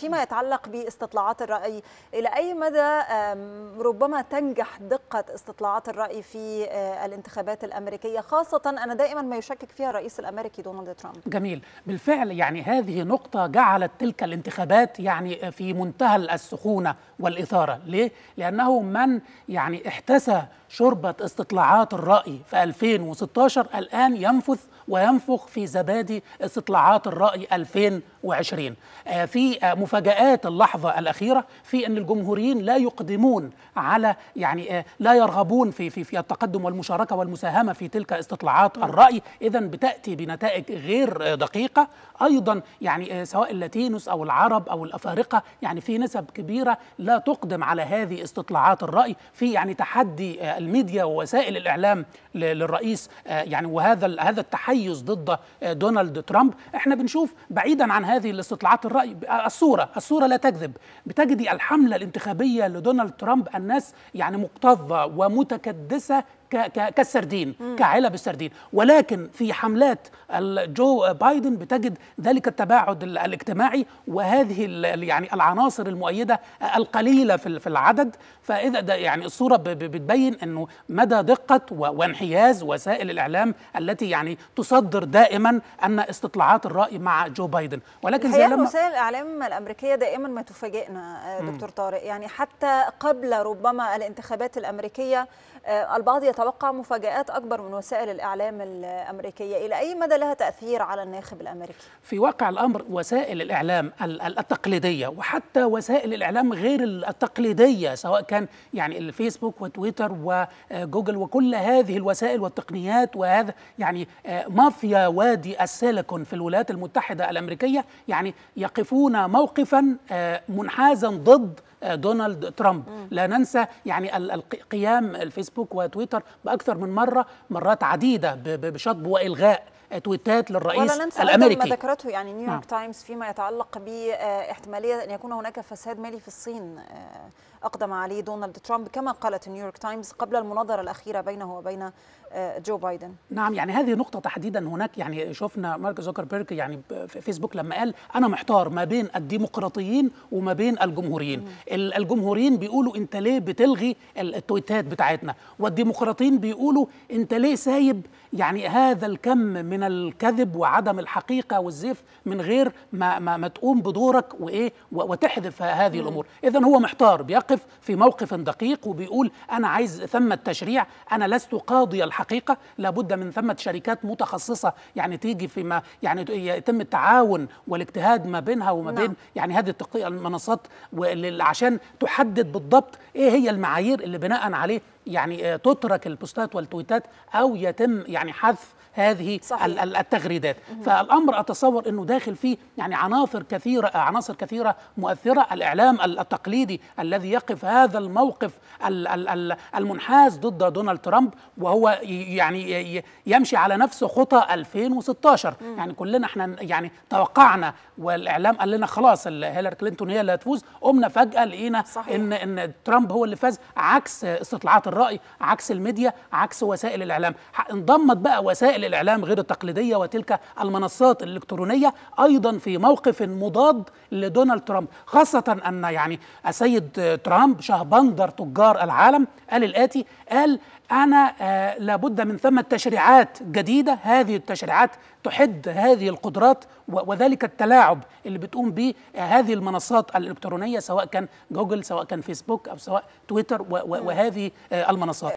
فيما يتعلق باستطلاعات الرأي إلى أي مدى ربما تنجح دقة استطلاعات الرأي في آه، الانتخابات الأمريكية خاصة أنا دائما ما يشكك فيها الرئيس الأمريكي دونالد ترامب جميل بالفعل يعني هذه نقطة جعلت تلك الانتخابات يعني في منتهى السخونة والإثارة ليه؟ لأنه من يعني احتسى شربة استطلاعات الرأي في 2016 الآن ينفث وينفخ في زبادي استطلاعات الرأي 2020 آه، في آه، مفاجآت اللحظة الأخيرة في أن الجمهوريين لا يقدمون على يعني آه، لا يرغبون في, في, في التقدم والمشاركة والمساهمة في تلك استطلاعات الرأي إذا بتأتي بنتائج غير دقيقة أيضا يعني سواء اللاتينوس أو العرب أو الأفارقة يعني في نسب كبيرة لا تقدم على هذه استطلاعات الرأي في يعني تحدي الميديا ووسائل الإعلام للرئيس يعني وهذا هذا التحدي التحيز ضد آه، دونالد ترامب احنا بنشوف بعيدا عن هذه الاستطلاعات الرأي آه، الصورة الصورة لا تكذب بتجدي الحملة الانتخابية لدونالد ترامب الناس يعني مكتظة ومتكدسة كالسردين كعلب السردين ولكن في حملات جو بايدن بتجد ذلك التباعد الاجتماعي وهذه يعني العناصر المؤيده القليله في العدد فاذا يعني الصوره بتبين انه مدى دقه وانحياز وسائل الاعلام التي يعني تصدر دائما ان استطلاعات الراي مع جو بايدن ولكن زي لما وسائل الاعلام الامريكيه دائما ما تفاجئنا آه، دكتور طارق يعني حتى قبل ربما الانتخابات الامريكيه آه، البعض يتوقع نتوقع مفاجآت أكبر من وسائل الإعلام الأمريكية إلى أي مدى لها تأثير على الناخب الأمريكي؟ في واقع الأمر وسائل الإعلام التقليدية وحتى وسائل الإعلام غير التقليدية سواء كان يعني الفيسبوك وتويتر وجوجل وكل هذه الوسائل والتقنيات وهذا يعني آه، مافيا وادي السيليكون في الولايات المتحدة الأمريكية يعني يقفون موقفا آه، منحازا ضد آه، دونالد ترامب لا ننسى يعني القيام الفيسبوك وتويتر باكثر من مره مرات عديده بشطب والغاء تويتات للرئيس ولا ننسى الامريكي ما ذكرته يعني نيويورك نعم. تايمز فيما يتعلق باحتماليه ان يكون هناك فساد مالي في الصين آه، أقدم عليه دونالد ترامب كما قالت نيويورك تايمز قبل المناظرة الأخيرة بينه وبين آه، جو بايدن نعم يعني هذه نقطة تحديدا هناك يعني شفنا مارك زوكربيرج يعني في فيسبوك لما قال أنا محتار ما بين الديمقراطيين وما بين الجمهوريين الجمهوريين بيقولوا أنت ليه بتلغي التويتات بتاعتنا والديمقراطيين بيقولوا أنت ليه سايب يعني هذا الكم من الكذب وعدم الحقيقة والزيف من غير ما, ما, ما تقوم بدورك وإيه وتحذف هذه الأمور إذا هو محتار بيقع المثقف في موقف دقيق وبيقول أنا عايز ثمة تشريع أنا لست قاضي الحقيقة لابد من ثمة شركات متخصصة يعني تيجي فيما يعني يتم التعاون والاجتهاد ما بينها وما نعم. بين يعني هذه المنصات عشان تحدد بالضبط إيه هي المعايير اللي بناء عليه يعني آه، تترك البوستات والتويتات او يتم يعني حذف هذه صحيح. التغريدات مم. فالامر اتصور انه داخل فيه يعني عناصر كثيره آه، عناصر كثيره مؤثره الاعلام التقليدي الذي يقف هذا الموقف المنحاز ضد دونالد ترامب وهو يعني يمشي على نفس خطى 2016 مم. يعني كلنا احنا يعني توقعنا والاعلام قال لنا خلاص هيلاري كلينتون هي اللي هتفوز قمنا فجاه لقينا صحيح. ان ان ترامب هو اللي فاز عكس استطلاعات الرأي الرأي عكس الميديا عكس وسائل الإعلام انضمت بقى وسائل الإعلام غير التقليدية وتلك المنصات الإلكترونية أيضا في موقف مضاد لدونالد ترامب خاصة أن يعني السيد ترامب شهبندر تجار العالم قال الآتي قال أنا آه لابد من ثمة تشريعات جديدة هذه التشريعات تحد هذه القدرات وذلك التلاعب اللي بتقوم به آه، هذه المنصات الإلكترونية سواء كان جوجل سواء كان فيسبوك أو سواء تويتر وهذه آه، المنصات